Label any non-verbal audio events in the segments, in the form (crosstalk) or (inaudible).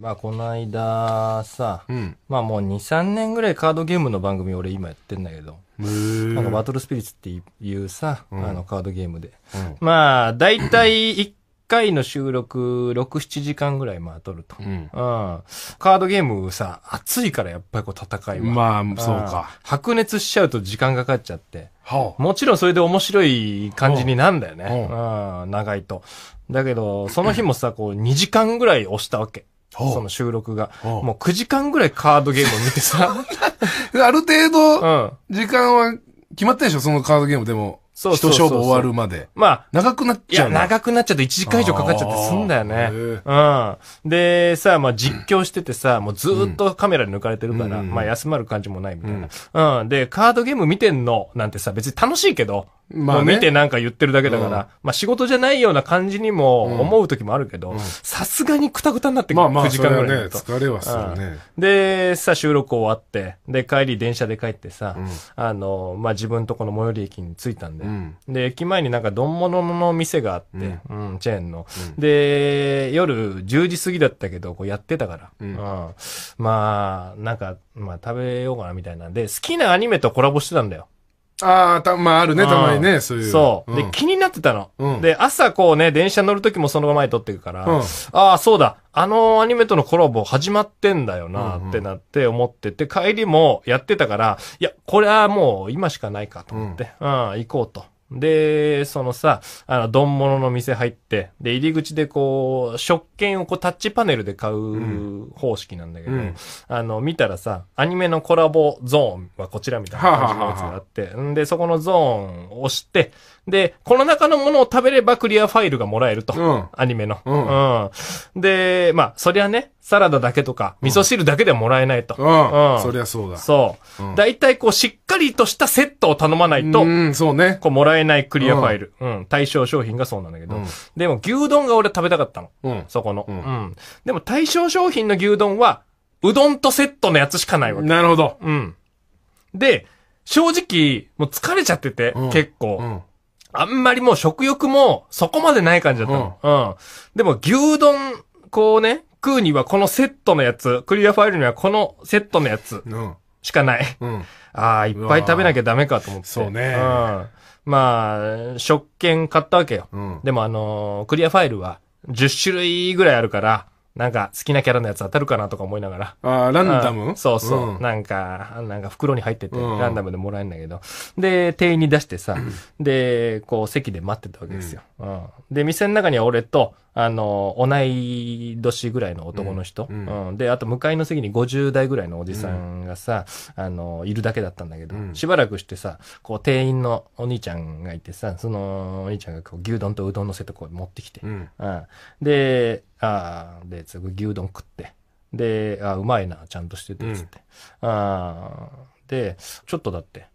まあ、この間さ、うん、まあもう2、3年ぐらいカードゲームの番組俺今やってんだけど、なんかバトルスピリッツっていうさ、うん、あのカードゲームで。うん、まあ、だいたい1回の収録、6、7時間ぐらいまあ撮ると、うん。カードゲームさ、熱いからやっぱりこう戦いは。まあ、そうか。白熱しちゃうと時間かかっちゃって。もちろんそれで面白い感じになんだよね。長いと。だけど、その日もさ、こう2時間ぐらい押したわけ。その収録が。もう9時間ぐらいカードゲームを見てさ。(laughs) ある程度、時間は決まってんでしょそのカードゲームでも。そうそうそうそう。一勝負終わるまで。まあ。長くなっちゃう。いや、長くなっちゃって1時間以上かかっちゃってすんだよね。うん。で、さ、まあ実況しててさ、もうずっとカメラに抜かれてるから、うん、まあ休まる感じもないみたいな、うん。うん。で、カードゲーム見てんのなんてさ、別に楽しいけど、まあ、ね、見てなんか言ってるだけだから、うん、まあ仕事じゃないような感じにも思う時もあるけど、さすがにくたくたになってくる、まあまあ、時間ぐらい、ね、疲れはするね、で、さ、収録終わって、で、帰り電車で帰ってさ、うん、あの、まあ自分とこの最寄り駅に着いたんで、で、駅前になんか丼物の店があって、うん、チェーンの、で、夜10時過ぎだったけど、こうやってたから、うん、まあ、なんか、まあ食べようかなみたいなんで、好きなアニメとコラボしてたんだよ。ああ、た、まああるね、たまにね、そういう。そう。で、気になってたの。うん、で、朝こうね、電車乗る時もその前撮っていくから、うん、ああ、そうだ、あのアニメとのコラボ始まってんだよな、ってなって思ってて、帰りもやってたから、いや、これはもう今しかないかと思って、うん、行こうと。で、そのさ、あの、丼物の店入って、で、入り口でこう、食券をこうタッチパネルで買う方式なんだけど、うん、あの、見たらさ、アニメのコラボゾーンはこちらみたいな感じのやつがあって、んで、そこのゾーンを押して、で、この中のものを食べればクリアファイルがもらえると。うん、アニメの、うん、で、まあ、そりゃね、サラダだけとか、味噌汁だけではもらえないと。うん。うん、そりゃそうだ。そう。大、い体、いこう、しっかりとしたセットを頼まないと、うん、そうね。こう、もらえないクリアファイル。うん。対象商品がそうなんだけど。でも、牛丼が俺食べたかったの。うん。そこの。うん。でも、対象商品の牛丼は、うどんとセットのやつしかないわけ。なるほど。うん。で、正直、もう疲れちゃってて、結構。あんまりもう食欲もそこまでない感じだったの。うん。うん、でも牛丼、こうね、食うにはこのセットのやつ、クリアファイルにはこのセットのやつしかない。うん。ああ、いっぱい食べなきゃダメかと思って。そうね。うん。まあ、食券買ったわけよ。うん、でもあのー、クリアファイルは10種類ぐらいあるから、なんか好きなキャラのやつ当たるかなとか思いながら。ああ、ランダムそうそう、うん、なんか、なんか袋に入ってて、ランダムでもらえるんだけど。で、店員に出してさ、(clears throat) で、こう席で待ってたわけですよ。で、店の中には俺と、あの、同い年ぐらいの男の人。うん。うん、で、あと向かいの席に50代ぐらいのおじさんがさ、うん、あの、いるだけだったんだけど、うん、しばらくしてさ、こう、店員のお兄ちゃんがいてさ、そのお兄ちゃんがこう牛丼とうどんのせとこう持ってきて。うん。で、ああ、で、すぐ牛丼食って。で、あうまいな、ちゃんとしてて、つって。あ、で、ちょっとだって、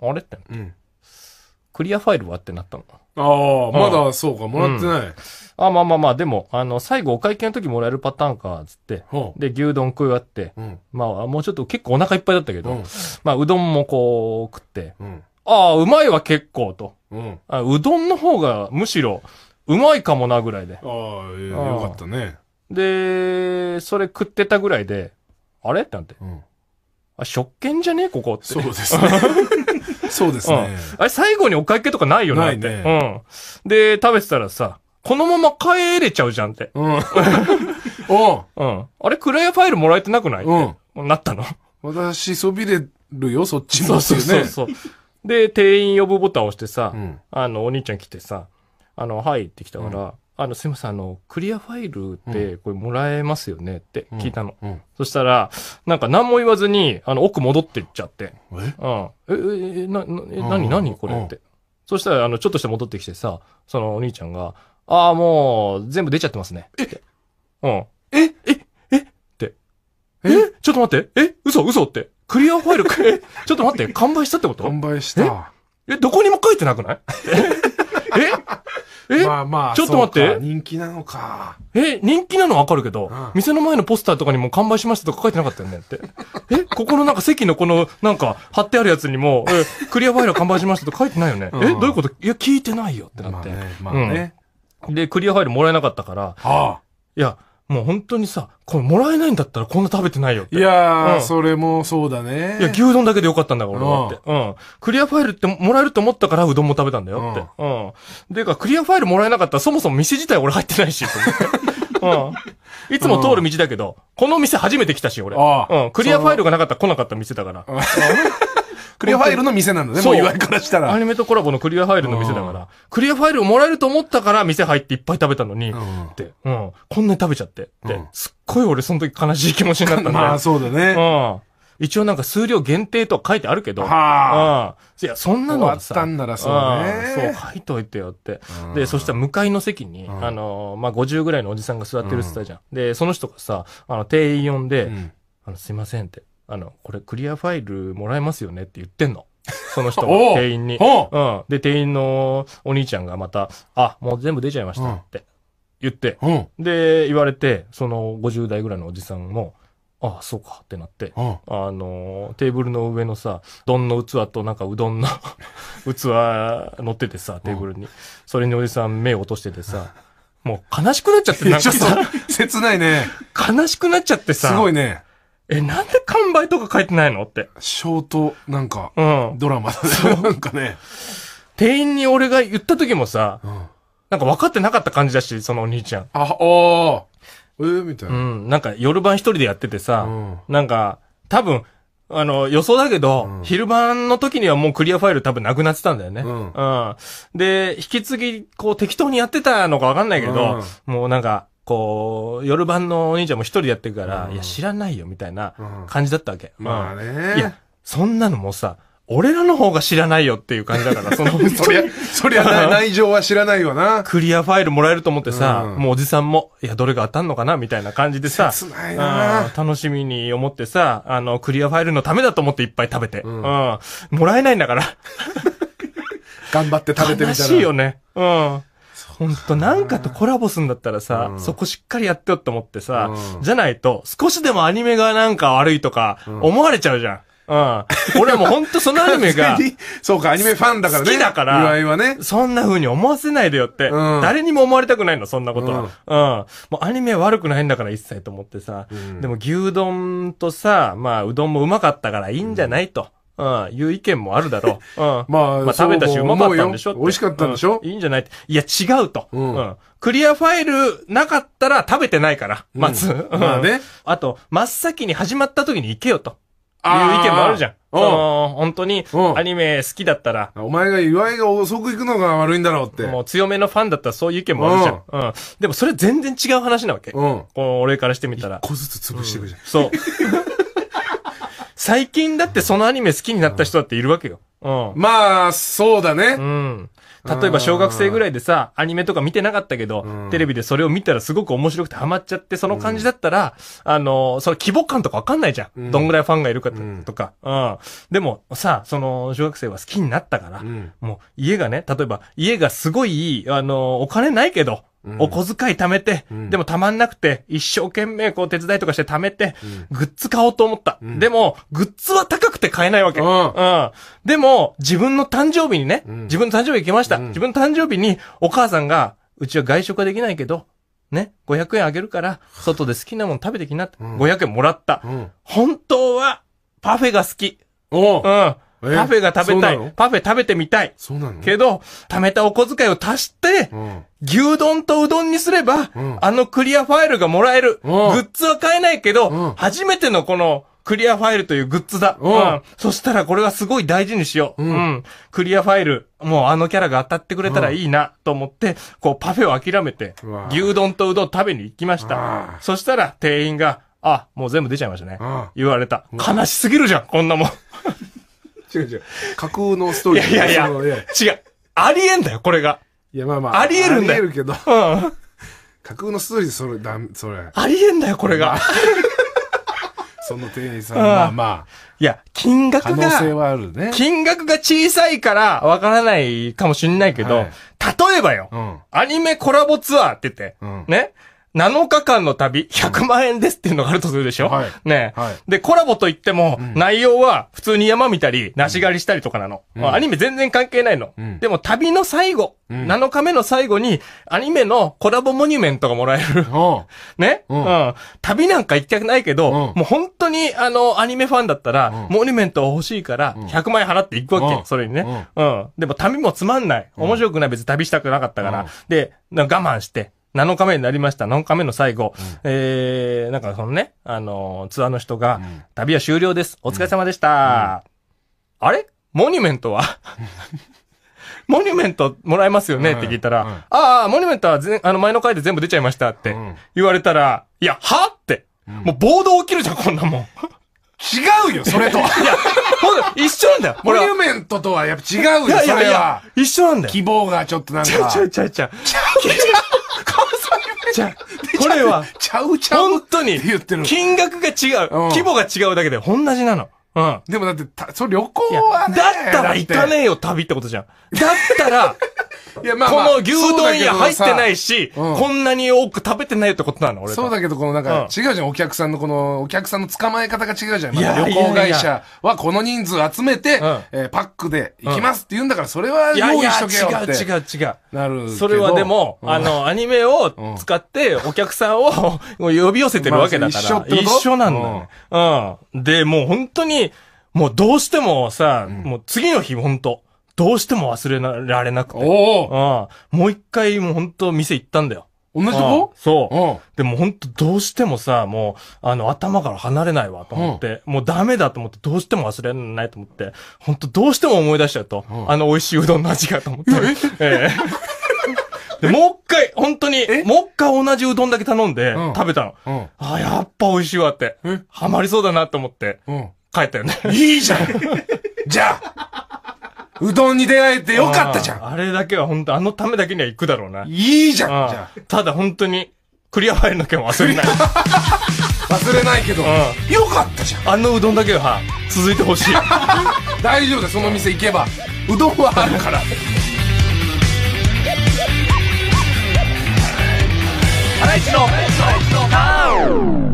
あれってなって。クリアファイルはってなったの。ああ、まだそうか、もらってない。あまあまあまあ、でも、あの、最後お会計の時もらえるパターンか、つって、で、牛丼食い終わって、まあ、もうちょっと結構お腹いっぱいだったけど、まあ、うどんもこう食って、ああ、うまいわ結構と、うんうどんの方がむしろ、うまいかもなぐらいで。ああ、よかったね。で、それ食ってたぐらいで、あれってなって。うんあ、食券じゃねえここって。そうですね。(laughs) そうですね、うん、あれ、最後にお会計とかないよね。ないね。うん。で、食べてたらさ、このまま帰れちゃうじゃんって。うん。(laughs) うん。あれ、クレアファイルもらえてなくないうん。なったの私、そびれるよ、そっちも、ね。そうそうそう。で、店員呼ぶボタン押してさ、うん、あの、お兄ちゃん来てさ、あの、はいって来たから、あの、すみません、あの、クリアファイルってこれもらえますよねって聞いたの。うんうんそしたら、なんか何も言わずに、あの、奥戻ってっちゃって。えうん。え、え、え、な、な、になにこれって。そしたら、あの、ちょっとして戻ってきてさ、そのお兄ちゃんが、ああ、もう、全部出ちゃってますね。えうん。えええって。えちょっと待って。え嘘嘘って。クリアファイル、えちょっと待って。完売したってこと完売した。え、どこにも書いてなくない (laughs) え、まあまあ、ちょっと待って。人気なのか。え、人気なのわかるけど、うん、店の前のポスターとかにも完売しましたとか書いてなかったよねって。え、ここのなんか席のこの、なんか、貼ってあるやつにも、え、クリアファイル完売しましたと書いてないよね。うん、え、どういうこといや、聞いてないよってなって。まあね、まあね。で、クリアファイルもらえなかったから、はあ、いや、もう本当にさ、これもらえないんだったらこんな食べてないよって。いやー、うん、それもそうだね。いや、牛丼だけでよかったんだから、俺はって。うん。クリアファイルってもらえると思ったからうどんも食べたんだよって。うん。うん、でか、クリアファイルもらえなかったらそもそも店自体俺入ってないし、うん。いつも通る道だけど、この店初めて来たし、俺。うん。クリアファイルがなかったら来なかった店だから。クリアファイルの店なんだね、もう岩井からしたら。アニメとコラボのクリアファイルの店だから、クリアファイルをもらえると思ったから店入っていっぱい食べたのに、うん、って、うん、こんなに食べちゃって、って、すっごい俺その時悲しい気持ちになったんだ (laughs) まあそうだね。うん。一応なんか数量限定と書いてあるけど。はあ。いや、そんなのあったんならそうね。そう、書いといてよって。で、そしたら向かいの席に、あの、まあ、50ぐらいのおじさんが座ってるって言ったじゃん。で、その人がさ、あの、店員呼んで、あの、すいませんって。あの、これクリアファイルもらえますよねって言ってんの。その人が (laughs) 店員に。うん。で、店員のお兄ちゃんがまた、あ、もう全部出ちゃいましたって言って、うん、で、言われて、その50代ぐらいのおじさんも、ああ、そうかってなって、うん、あの、テーブルの上のさ、丼の器となんかうどんの (laughs) 器乗っててさ、テーブルに。うん、それにおじさん目を落としててさ、もう悲しくなっちゃって、なんかさ。(laughs) 切ないね。悲しくなっちゃってさ。すごいね。え、なんで完売とか書いてないのって。ショート、なんか、うん。ドラマだね。なんかね。店員に俺が言った時もさ、うんなんか分かってなかった感じだし、そのお兄ちゃん。あ、おーえー、みたいな。うん。なんか夜晩一人でやっててさ、うんなんか、多分、あの、予想だけど、うん昼晩の時にはもうクリアファイル多分なくなってたんだよね。うんで、引き継ぎ、こう適当にやってたのかわかんないけど、うん、もうなんか、こう、夜版のお兄ちゃんも一人でやってるから、うん、いや、知らないよ、みたいな感じだったわけ。うん、まあね。いや、そんなのもさ、俺らの方が知らないよっていう感じだから、(laughs) その、そりゃ、そりゃ、内情は知らないよな。クリアファイルもらえると思ってさ、うん、もうおじさんも、いや、どれが当たんのかなみたいな感じでさ、楽しみに思ってさ、あの、クリアファイルのためだと思っていっぱい食べて、うん、うん、もらえないんだから。(laughs) 頑張って食べてみたら。悲しいよね。うん。ほんと、なんかとコラボすんだったらさ、うんそこしっかりやってよって思ってさ、うんじゃないと、少しでもアニメがなんか悪いとか、思われちゃうじゃん。うん。俺はもうほんとそのアニメが、(laughs) そうか、アニメファンだからね。好きだから祝いはね。そんな風に思わせないでよって、うん誰にも思われたくないの、そんなことは。ううんもうアニメ悪くないんだから一切と思ってさ、うんでも牛丼とさ、まあうどんもうまかったからいいんじゃないと。うん、いう意見もあるだろう。(laughs) うん。まあ、まあ、食べたしうまかったんでしょ美味しかったんでしょ、うん、いいんじゃないいや、違うと、うん、クリアファイルなかったら食べてないから、まず。うん、まあね。あと、真っ先に始まった時に行けよと。いう意見もあるじゃん。うん。本当に、アニメ好きだったら。お前が祝いが遅く行くのが悪いんだろうって。もう強めのファンだったらそういう意見もあるじゃん。うん。でもそれ全然違う話なわけ。うん。俺からしてみたら。一個ずつ潰していくじゃん。そう。最近だってそのアニメ好きになった人だっているわけよ。うん。まあ、そうだね。うん。例えば小学生ぐらいでさ、アニメとか見てなかったけど、うんテレビでそれを見たらすごく面白くてハマっちゃって、その感じだったら、あの、その規模感とかわかんないじゃん。うんどんぐらいファンがいるかとうんとか。うん。でもさ、その小学生は好きになったから、うんもう家がね、例えば家がすごい、あの、お金ないけど、お小遣い貯めて、うん、でも貯まんなくて、一生懸命こう手伝いとかして貯めて、うん、グッズ買おうと思った、うん。でも、グッズは高くて買えないわけ。うん。でも、自分の誕生日にね、自分の誕生日行きました。自分の誕生日に、お母さんが、うちは外食はできないけど、ね、500円あげるから、(sighs) 外で好きなもの食べてきなって、500円もらった。本当は、パフェが好き。おうん。パフェが食べたい。パフェ食べてみたい。そうなのけど、貯めたお小遣いを足して、うん、牛丼とうどんにすれば、うん、あのクリアファイルがもらえる。グッズは買えないけど、初めてのこの、クリアファイルというグッズだ。うん。そしたらこれはすごい大事にしよう。うん。クリアファイル、もうあのキャラが当たってくれたらいいな、と思って、こうパフェを諦めて、牛丼とうどん食べに行きました。そしたら店員が、あ、もう全部出ちゃいましたね。言われた。悲しすぎるじゃん、こんなもん。違う違う。架空のストーリー。いやいやいや、違う。ありえんだよ、これが。いや、まあまあ。ありえるんだよ。ありえるけど。うん。架空のストーリー、それ、だん、それ。ありえんだよ、これが。(laughs) その店員さん、まあまあ。いや、金額が。可能性はあるね。金額が小さいから、わからないかもしんないけど、例えばよ、アニメコラボツアーって言って、ね。7日間の旅、100万円ですっていうのがあるとするでしょ、はい、ね、はい、で、コラボといっても、内容は普通に山見たり、梨狩りしたりとかなの。うん、アニメ全然関係ないの。うん、でも旅の最後、うん、7日目の最後に、アニメのコラボモニュメントがもらえる。(laughs) ね、うん、旅なんか行きたくないけど、もう本当にあの、アニメファンだったら、モニュメント欲しいから、100万円払って行くわけ、それにね、うん。でも旅もつまんない。面白くない。別に旅したくなかったから。で、我慢して。7日目になりました。7日目の最後。うん、えー、なんかそのね、あのー、ツアーの人が、うん、旅は終了です。お疲れ様でした。うん、あれモニュメントは (laughs) モニュメントもらえますよねって聞いたら、うんああ、モニュメントはあの前の回で全部出ちゃいましたって言われたら、いや、はって、もう暴動起きるじゃん、こんなもん。違うよ、それと。(laughs) いや、ほん一緒なんだよ。(laughs) モニュメントとはやっぱ違うよ、それは。一緒なんだよ。希望がちょっとなんか。ちゃうちゃうちゃうちゃう。じゃこれは、ちゃうちゃう。本当に、金額が違う、規模が違うだけで、同じなの。うん。でもだって、た、そ旅行はね。だったら行かねえよ、旅ってことじゃん。だったら、いや、まあ、この牛丼屋入ってないし、うん、こんなに多く食べてないってことなの、俺。そうだけど、このなんか、違うじゃん、お客さんのこの、お客さんの捕まえ方が違うじゃん。ま、旅行会社はこの人数集めて、うえー、パックで行きますって言うんだから、それは用意しとけよって。違う違う違う。なるそれはでも、うん、あの、アニメを使って、お客さんを呼び寄せてるわけだから。まあ、一緒一緒なんだ、ね、うん。で、もう本当に、もうどうしてもさ、もう次の日本当どうしても忘れられなくて。うん、もう一回、もう本当店行ったんだよ。同じとこそう。でも本当どうしてもさ、もう、あの、頭から離れないわと思って、もうダメだと思って、どうしても忘れられないと思って、本当どうしても思い出しちゃうと、あの美味しいうどんの味がと思って。ええ (laughs) で、もう一回、本当に、もう一回同じうどんだけ頼んで、食べたの。ああ、やっぱ美味しいわって。ハマりそうだなと思って、帰ったよね。いいじゃんじゃあうどんに出会えてよかったじゃん。あれだけは本当あのためだけには行くだろうな。いいじゃん、じゃただ本当に、クリアファイルの件は忘れない。忘れないけど、うん、よかったじゃん。あのうどんだけは、続いてほしい。(laughs) 大丈夫だ、その店行けば。うどんはあるから。ハライチの、ハライチの、